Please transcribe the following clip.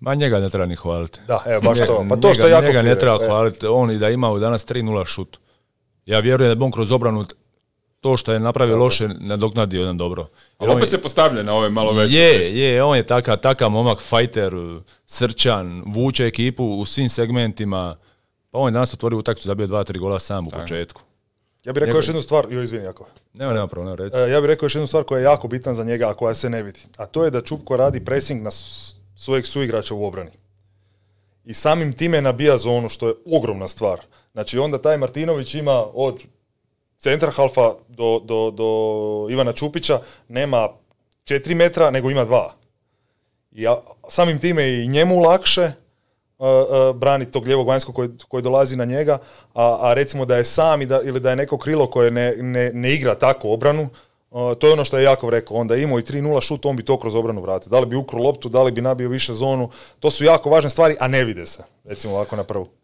Ma njega ne treba ni hvaliti. Da, evo, baš to. Pa to njega, što jako njega ne treba e. hvaliti. On i da ima u danas 3-0 šut. Ja vjerujem da bi on kroz obranu to što je napravio loše nadoknadio jedan dobro. Ali opet se postavlja na ove malo veće. Je, je, on je takav taka momak, fajter, srčan, vuče ekipu u svim segmentima. Pa on je danas otvorio utakmicu, zabio dva, tri gola sam u početku. Ja bih rekao još jednu stvar, joj izvini jako. Nema, nema reći. E, ja bih rekao još jednu stvar koja je jako bitna za njega, a koja se ne vidi. A to je da Čupko radi pressing na svojeg suigrača u obrani. I samim time nabija zonu, što je ogromna stvar. Znači onda taj Martinović ima od centra halfa do, do, do Ivana Čupića nema četiri metra, nego ima dva. I samim time i njemu lakše, Uh, uh, tog lijevog vanjskog koji, koji dolazi na njega, a, a recimo da je sam da, ili da je neko krilo koje ne, ne, ne igra tako obranu, to je ono što je jako rekao, onda je imao i 3-0 šut, on bi to kroz obranu vratio. Da li bi ukro loptu, da li bi nabio više zonu, to su jako važne stvari, a ne vide se, recimo ovako na prvu.